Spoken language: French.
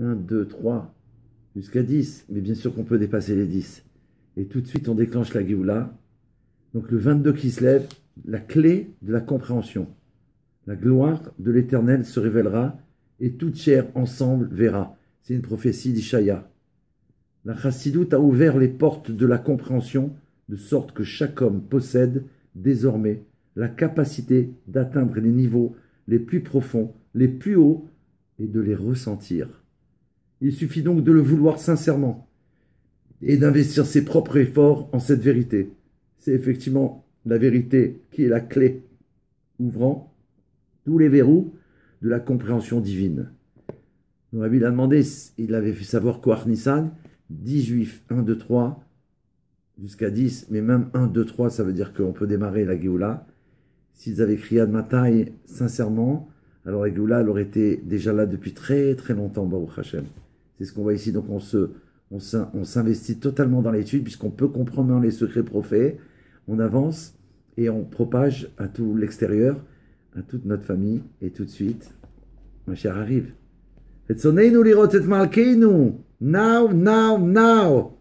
1, 2, 3, jusqu'à 10. Mais bien sûr qu'on peut dépasser les 10. Et tout de suite, on déclenche la Géoula. Donc le 22 qui se lève, la clé de la compréhension. La gloire de l'Éternel se révélera et toute chair ensemble verra. C'est une prophétie d'Ishaya. La chassidoute a ouvert les portes de la compréhension de sorte que chaque homme possède désormais la capacité d'atteindre les niveaux les plus profonds, les plus hauts et de les ressentir. Il suffit donc de le vouloir sincèrement et d'investir ses propres efforts en cette vérité. C'est effectivement la vérité qui est la clé ouvrant tous les verrous de la compréhension divine. Nous Rabbi demandé, il avait fait savoir quoi 10 juifs, 1, 2, 3, jusqu'à 10, mais même 1, 2, 3, ça veut dire qu'on peut démarrer la Géoula. S'ils avaient crié ma taille sincèrement, alors la Géoula, elle aurait été déjà là depuis très très longtemps, Baruch HaShem. C'est ce qu'on voit ici. Donc on se, on s'investit totalement dans l'étude puisqu'on peut comprendre les secrets prophétiques, On avance et on propage à tout l'extérieur, à toute notre famille. Et tout de suite, ma chère arrive. Now, now, now.